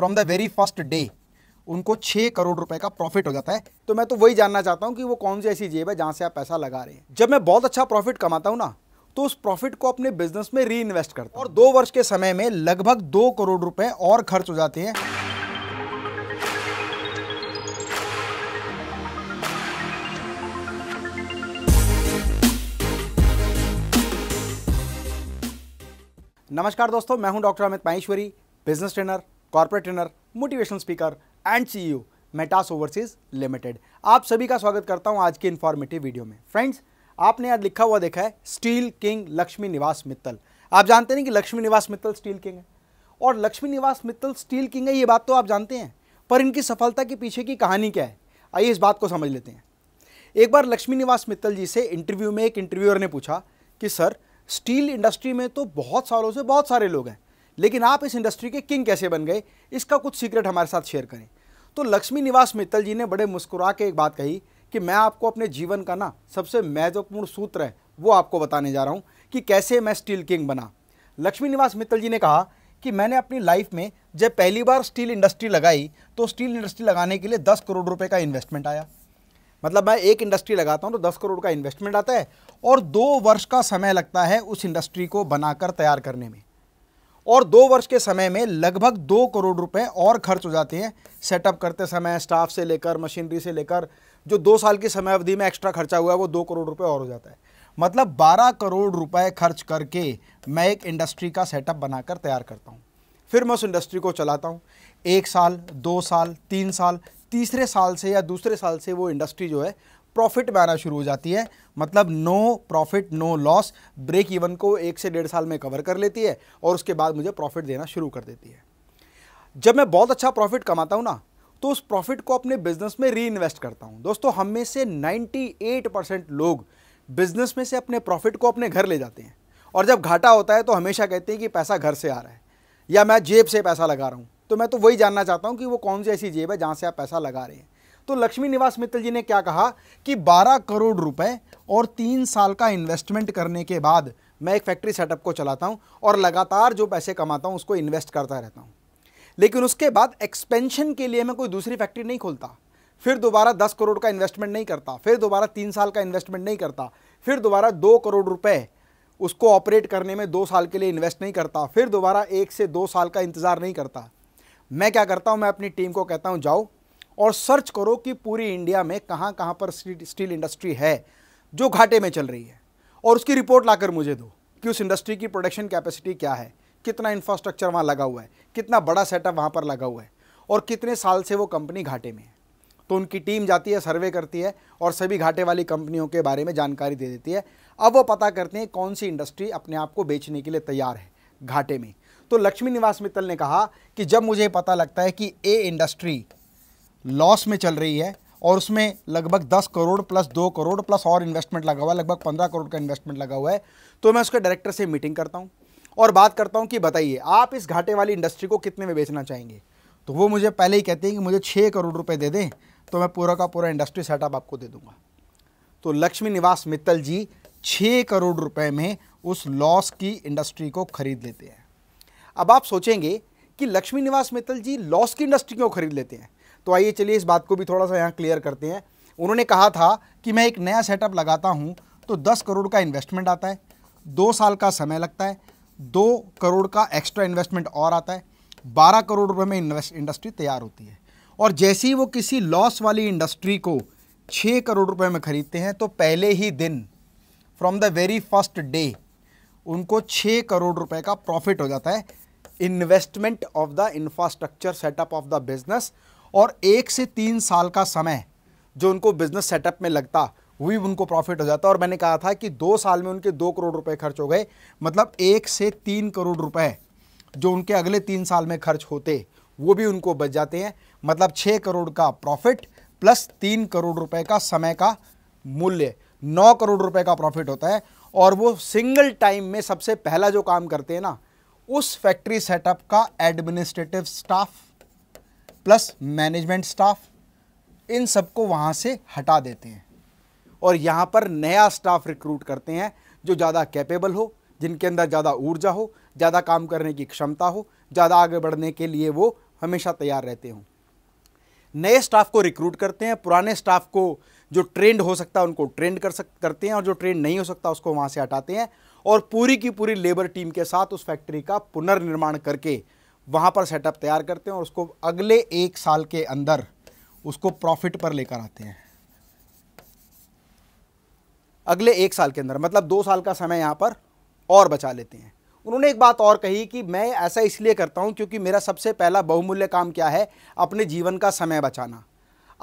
from the very first day उनको छः करोड़ रुपए का प्रॉफिट हो जाता है तो मैं तो वही जानना चाहता हूँ कि वो कौन सी ऐसी जेब है जहाँ से आप पैसा लगा रहे हैं जब मैं बहुत अच्छा प्रॉफिट कमाता हूँ ना तो उस प्रॉफिट को अपने बिजनेस में री इन्वेस्ट करता हूँ और दो वर्ष के समय में लगभग दो करोड़ रुपए और खर्च हो जाते हैं नमस्कार दोस्तों मैं हूं doctor Amit Maheshwari business trainer corporate trainer motivational speaker and CEO Metas overseas limited आप सभी का स्वागत करता हूं आज के इन्फॉर्मेटिव वीडियो में फ्रेंड्स आपने आज लिखा हुआ देखा है स्टील किंग लक्ष्मी निवास मित्तल आप जानते हैं कि लक्ष्मी निवास मित्तल स्टील किंग है और लक्ष्मी निवास मित्तल स्टील किंग है ये बात तो आप जानते हैं पर इनकी सफलता के पीछे की कहानी क्या है आइए इस बात को समझ लेते हैं एक बार लक्ष्मी निवास मित्तल जी से इंटरव्यू में एक इंटरव्यूअर ने पूछा कि सर स्टील इंडस्ट्री में तो बहुत सालों से बहुत सारे लोग हैं लेकिन आप इस इंडस्ट्री के किंग कैसे बन गए इसका कुछ सीक्रेट हमारे साथ शेयर करें तो लक्ष्मी निवास मित्तल जी ने बड़े मुस्कुरा के एक बात कही कि मैं आपको अपने जीवन का ना सबसे महत्वपूर्ण सूत्र है वो आपको बताने जा रहा हूँ कि कैसे मैं स्टील किंग बना लक्ष्मी निवास मित्तल जी ने कहा कि मैंने अपनी लाइफ में जब पहली बार स्टील इंडस्ट्री लगाई तो स्टील इंडस्ट्री लगाने के लिए दस करोड़ रुपये का इन्वेस्टमेंट आया मतलब मैं एक इंडस्ट्री लगाता हूँ तो दस करोड़ का इन्वेस्टमेंट आता है और दो वर्ष का समय लगता है उस इंडस्ट्री को बनाकर तैयार करने में और दो वर्ष के समय में लगभग दो करोड़ रुपए और खर्च हो जाते हैं सेटअप करते समय स्टाफ से लेकर मशीनरी से लेकर जो दो साल की समय अवधि में एक्स्ट्रा खर्चा हुआ है वो दो करोड़ रुपए और हो जाता है मतलब बारह करोड़ रुपए खर्च करके मैं एक इंडस्ट्री का सेटअप बनाकर तैयार करता हूँ फिर मैं उस इंडस्ट्री को चलाता हूँ एक साल दो साल तीन साल तीसरे साल से या दूसरे साल से वो इंडस्ट्री जो है प्रॉफिट में आना शुरू हो जाती है मतलब no profit no loss break even को एक से डेढ़ साल में कवर कर लेती है और उसके बाद मुझे प्रॉफिट देना शुरू कर देती है जब मैं बहुत अच्छा प्रॉफिट कमाता हूँ ना तो उस प्रॉफिट को अपने बिजनेस में री इन्वेस्ट करता हूँ दोस्तों हम में से 98 परसेंट लोग बिजनेस में से अपने प्रॉफिट को अपने घर ले जाते हैं और जब घाटा होता है तो हमेशा कहते हैं कि पैसा घर से आ रहा है या मैं जेब से पैसा लगा रहा हूँ तो मैं तो वही जानना चाहता हूँ कि वो कौन सी ऐसी जेब है जहाँ से आप पैसा लगा रहे हैं तो लक्ष्मी निवास मित्तल जी ने क्या कहा कि 12 करोड़ रुपए और तीन साल का इन्वेस्टमेंट करने के बाद मैं एक फैक्ट्री सेटअप को चलाता हूं और लगातार जो पैसे कमाता हूं उसको इन्वेस्ट करता रहता हूं लेकिन उसके बाद एक्सपेंशन के लिए मैं कोई दूसरी फैक्ट्री नहीं खोलता फिर दोबारा दस करोड़ का इन्वेस्टमेंट नहीं करता फिर दोबारा तीन साल का इन्वेस्टमेंट नहीं करता फिर दोबारा दो करोड़ रुपए उसको ऑपरेट करने में दो साल के लिए इन्वेस्ट नहीं करता फिर दोबारा एक से दो साल का इंतज़ार नहीं करता मैं क्या करता हूँ मैं अपनी टीम को कहता हूँ जाओ और सर्च करो कि पूरी इंडिया में कहाँ कहाँ पर स्टील इंडस्ट्री है जो घाटे में चल रही है और उसकी रिपोर्ट लाकर मुझे दो कि उस इंडस्ट्री की प्रोडक्शन कैपेसिटी क्या है कितना इंफ्रास्ट्रक्चर वहाँ लगा हुआ है कितना बड़ा सेटअप वहाँ पर लगा हुआ है और कितने साल से वो कंपनी घाटे में है तो उनकी टीम जाती है सर्वे करती है और सभी घाटे वाली कंपनियों के बारे में जानकारी दे देती है अब वो पता करते हैं कौन सी इंडस्ट्री अपने आप को बेचने के लिए तैयार है घाटे में तो लक्ष्मी निवास मित्तल ने कहा कि जब मुझे पता लगता है कि ए इंडस्ट्री लॉस में चल रही है और उसमें लगभग दस करोड़ प्लस दो करोड़ प्लस और इन्वेस्टमेंट लगा हुआ है लगभग पंद्रह करोड़ का इन्वेस्टमेंट लगा हुआ है तो मैं उसके डायरेक्टर से मीटिंग करता हूँ और बात करता हूँ कि बताइए आप इस घाटे वाली इंडस्ट्री को कितने में बेचना चाहेंगे तो वो मुझे पहले ही कहते हैं कि मुझे छः करोड़ रुपए दे दें तो मैं पूरा का पूरा इंडस्ट्री सेटअप आपको दे दूंगा तो लक्ष्मी निवास मित्तल जी छः करोड़ रुपए में उस लॉस की इंडस्ट्री को खरीद लेते हैं अब आप सोचेंगे कि लक्ष्मी निवास मित्तल जी लॉस की इंडस्ट्री क्यों खरीद लेते हैं तो आइए चलिए इस बात को भी थोड़ा सा यहाँ क्लियर करते हैं उन्होंने कहा था कि मैं एक नया सेटअप लगाता हूँ तो दस करोड़ का इन्वेस्टमेंट आता है दो साल का समय लगता है दो करोड़ का एक्स्ट्रा इन्वेस्टमेंट और आता है बारह करोड़ रुपए में इंडस्ट्री तैयार होती है और जैसे ही वो किसी लॉस वाली इंडस्ट्री को छः करोड़ रुपए में ख़रीदते हैं तो पहले ही दिन from the very first day उनको छः करोड़ रुपए का प्रॉफिट हो जाता है investment of the infrastructure setup of the business और एक से तीन साल का समय जो उनको बिजनेस सेटअप में लगता वही उनको प्रॉफिट हो जाता और मैंने कहा था कि दो साल में उनके दो करोड़ रुपए खर्च हो गए मतलब एक से तीन करोड़ रुपए जो उनके अगले तीन साल में खर्च होते वो भी उनको बच जाते हैं मतलब छः करोड़ का प्रॉफिट प्लस तीन करोड़ रुपए का समय का मूल्य नौ करोड़ रुपए का प्रॉफिट होता है और वो सिंगल टाइम में सबसे पहला जो काम करते हैं ना उस फैक्ट्री सेटअप का administrative staff plus management staff इन सबको वहाँ से हटा देते हैं और यहाँ पर नया स्टाफ रिक्रूट करते हैं जो ज़्यादा कैपेबल हो जिनके अंदर ज़्यादा ऊर्जा हो ज़्यादा काम करने की क्षमता हो ज़्यादा आगे बढ़ने के लिए वो हमेशा तैयार रहते हों नए स्टाफ को रिक्रूट करते हैं पुराने स्टाफ को जो ट्रेंड हो सकता है उनको ट्रेंड कर सक करते हैं और जो ट्रेंड नहीं हो सकता उसको वहाँ से हटाते हैं और पूरी की पूरी लेबर टीम के साथ उस फैक्ट्री का पुनर्निर्माण करके वहाँ पर सेटअप तैयार करते हैं और उसको अगले एक साल के अंदर उसको प्रॉफिट पर लेकर आते हैं अगले एक साल के अंदर मतलब दो साल का समय यहाँ पर और बचा लेते हैं उन्होंने एक बात और कही कि मैं ऐसा इसलिए करता हूँ क्योंकि मेरा सबसे पहला बहुमूल्य काम क्या है अपने जीवन का समय बचाना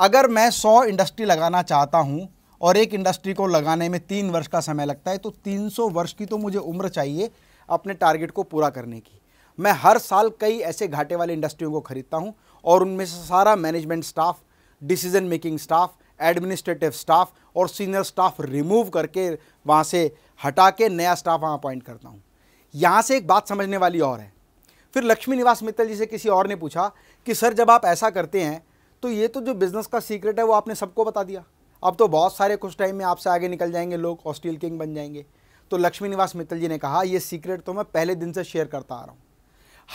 अगर मैं सौ इंडस्ट्री लगाना चाहता हूँ और एक इंडस्ट्री को लगाने में तीन वर्ष का समय लगता है तो तीन वर्ष की तो मुझे उम्र चाहिए अपने टारगेट को पूरा करने की मैं हर साल कई ऐसे घाटे वाले इंडस्ट्रियों को खरीदता हूँ और उनमें से सारा management staff decision making staff administrative staff और सीनियर स्टाफ रिमूव करके वहाँ से हटा के नया स्टाफ वहाँ अपॉइंट करता हूँ यहाँ से एक बात समझने वाली और है फिर लक्ष्मी निवास मित्तल जी से किसी और ने पूछा कि सर जब आप ऐसा करते हैं तो ये तो जो बिज़नेस का सीक्रेट है वो आपने सबको बता दिया अब तो बहुत सारे कुछ टाइम में आपसे आगे निकल जाएंगे लोग और स्टील किंग बन जाएंगे तो लक्ष्मी निवास मित्तल जी ने कहा यह सीक्रेट तो मैं पहले दिन से शेयर करता आ रहा हूँ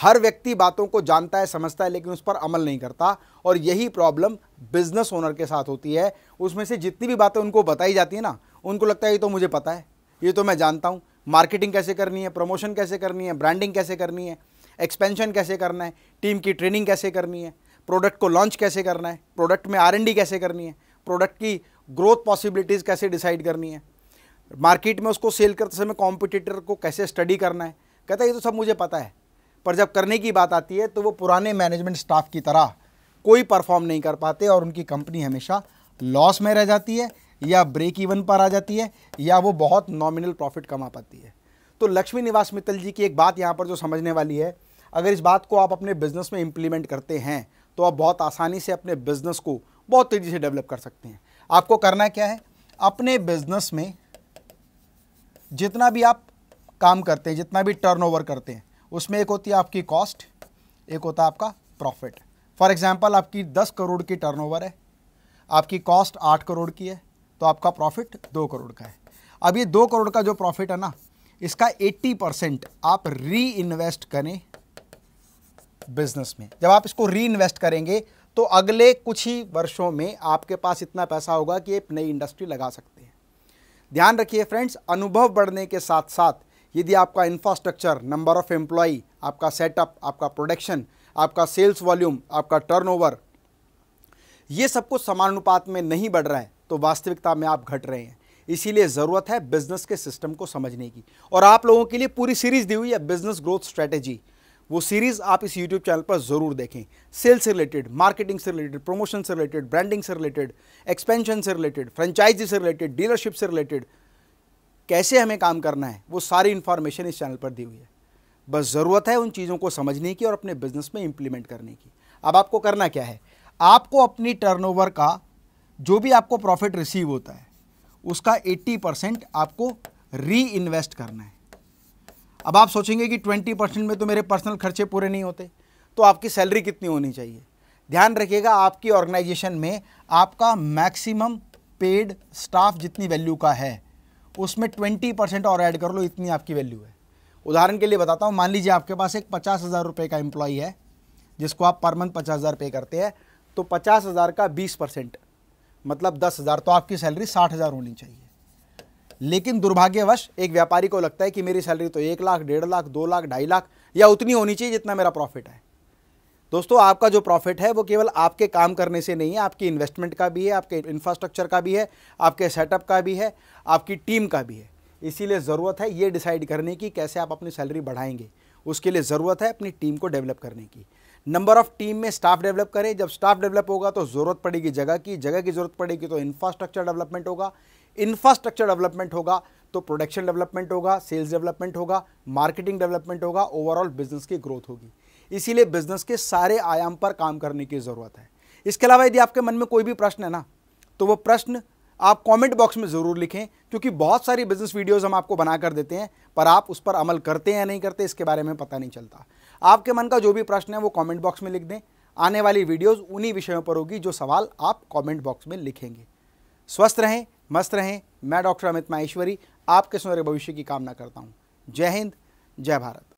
हर व्यक्ति बातों को जानता है समझता है लेकिन उस पर अमल नहीं करता और यही प्रॉब्लम बिजनेस ओनर के साथ होती है उसमें से जितनी भी बातें उनको बताई जाती है ना उनको लगता है ये तो मुझे पता है ये तो मैं जानता हूँ मार्केटिंग कैसे करनी है प्रमोशन कैसे करनी है ब्रांडिंग कैसे करनी है एक्सपेंशन कैसे करना है टीम की ट्रेनिंग कैसे करनी है प्रोडक्ट को लॉन्च कैसे करना है प्रोडक्ट में आर कैसे करनी है प्रोडक्ट की ग्रोथ पॉसिबिलिटीज़ कैसे डिसाइड करनी है मार्केट में उसको सेल करते समय कॉम्पिटिटर को कैसे स्टडी करना है कहता है ये तो सब मुझे पता है पर जब करने की बात आती है तो वो पुराने मैनेजमेंट स्टाफ की तरह कोई परफॉर्म नहीं कर पाते और उनकी कंपनी हमेशा लॉस में रह जाती है या ब्रेक इवन पर आ जाती है या वो बहुत नॉमिनल प्रॉफिट कमा पाती है तो लक्ष्मी निवास मित्तल जी की एक बात यहाँ पर जो समझने वाली है अगर इस बात को आप अपने बिजनेस में इम्प्लीमेंट करते हैं तो आप बहुत आसानी से अपने बिजनेस को बहुत तेज़ी से डेवलप कर सकते हैं आपको करना क्या है अपने बिजनेस में जितना भी आप काम करते हैं जितना भी टर्नओवर करते हैं उसमें एक होती है आपकी कॉस्ट एक होता है आपका प्रॉफिट फॉर एग्जांपल आपकी 10 करोड़ की टर्नओवर है आपकी कॉस्ट 8 करोड़ की है तो आपका प्रॉफिट 2 करोड़ का है अब ये 2 करोड़ का जो प्रॉफिट है ना इसका 80 परसेंट आप री इन्वेस्ट करें बिजनेस में जब आप इसको री इन्वेस्ट करेंगे तो अगले कुछ ही वर्षों में आपके पास इतना पैसा होगा कि आप नई इंडस्ट्री लगा सकते हैं ध्यान रखिए फ्रेंड्स अनुभव बढ़ने के साथ साथ यदि आपका इंफ्रास्ट्रक्चर नंबर ऑफ एम्प्लॉई आपका सेटअप आपका प्रोडक्शन आपका सेल्स वॉल्यूम आपका टर्नओवर ये सब कुछ समानुपात में नहीं बढ़ रहा है तो वास्तविकता में आप घट रहे हैं इसीलिए ज़रूरत है बिजनेस के सिस्टम को समझने की और आप लोगों के लिए पूरी सीरीज़ दी हुई है बिजनेस ग्रोथ स्ट्रैटेजी वो सीरीज़ आप इस यूट्यूब चैनल पर ज़रूर देखें सेल्स से रिलेटेड मार्केटिंग से रिलेटेड प्रमोशन से रिलेटेड ब्रांडिंग से रिलेटेड एक्सपेंशन से रिलेटेड फ्रेंचाइजी से रिलेटेड डीलरशिप से रिलेटेड कैसे हमें काम करना है वो सारी इन्फॉर्मेशन इस चैनल पर दी हुई है बस ज़रूरत है उन चीज़ों को समझने की और अपने बिजनेस में इम्प्लीमेंट करने की अब आपको करना क्या है आपको अपनी टर्नओवर का जो भी आपको प्रॉफिट रिसीव होता है उसका 80 परसेंट आपको री इन्वेस्ट करना है अब आप सोचेंगे कि 20 परसेंट में तो मेरे पर्सनल खर्चे पूरे नहीं होते तो आपकी सैलरी कितनी होनी चाहिए ध्यान रखिएगा आपकी ऑर्गेनाइजेशन में आपका मैक्सिमम पेड स्टाफ जितनी वैल्यू का है उसमें ट्वेंटी परसेंट और ऐड कर लो इतनी आपकी वैल्यू है उदाहरण के लिए बताता हूँ मान लीजिए आपके पास एक पचास हज़ार रुपये का एम्प्लॉई है जिसको आप पर मंथ पचास हज़ार पे करते हैं तो पचास हज़ार का बीस परसेंट मतलब दस हज़ार तो आपकी सैलरी साठ हज़ार होनी चाहिए लेकिन दुर्भाग्यवश एक व्यापारी को लगता है कि मेरी सैलरी तो एक लाख डेढ़ लाख दो लाख ढाई लाख या उतनी होनी चाहिए जितना मेरा प्रॉफिट है दोस्तों आपका जो प्रॉफिट है वो केवल आपके काम करने से नहीं है आपकी इन्वेस्टमेंट का भी है आपके इंफ्रास्ट्रक्चर का भी है आपके सेटअप का भी है आपकी टीम का भी है इसीलिए ज़रूरत है ये डिसाइड करने की कैसे आप अपनी सैलरी बढ़ाएंगे उसके लिए ज़रूरत है अपनी टीम को डेवलप करने की नंबर ऑफ़ टीम में स्टाफ डेवलप करें जब स्टाफ डेवलप होगा तो ज़रूरत पड़ेगी जगह की जगह की ज़रूरत पड़ेगी तो इंफ्रास्ट्रक्चर डेवलपमेंट होगा इंफ्रास्ट्रक्चर डेवलपमेंट होगा तो प्रोडक्शन डेवलपमेंट होगा सेल्स डेवलपमेंट होगा मार्केटिंग डेवलपमेंट होगा ओवरऑल बिजनेस की ग्रोथ होगी इसीलिए बिजनेस के सारे आयाम पर काम करने की ज़रूरत है इसके अलावा यदि आपके मन में कोई भी प्रश्न है ना तो वो प्रश्न आप कमेंट बॉक्स में ज़रूर लिखें क्योंकि बहुत सारी बिजनेस वीडियोस हम आपको बना कर देते हैं पर आप उस पर अमल करते हैं या नहीं करते इसके बारे में पता नहीं चलता आपके मन का जो भी प्रश्न है वो कमेंट बॉक्स में लिख दें आने वाली वीडियोस उन्हीं विषयों पर होगी जो सवाल आप कमेंट बॉक्स में लिखेंगे स्वस्थ रहें मस्त रहें मैं डॉक्टर अमित माहेश्वरी आपके सुनहरे भविष्य की कामना करता हूँ जय हिंद जय भारत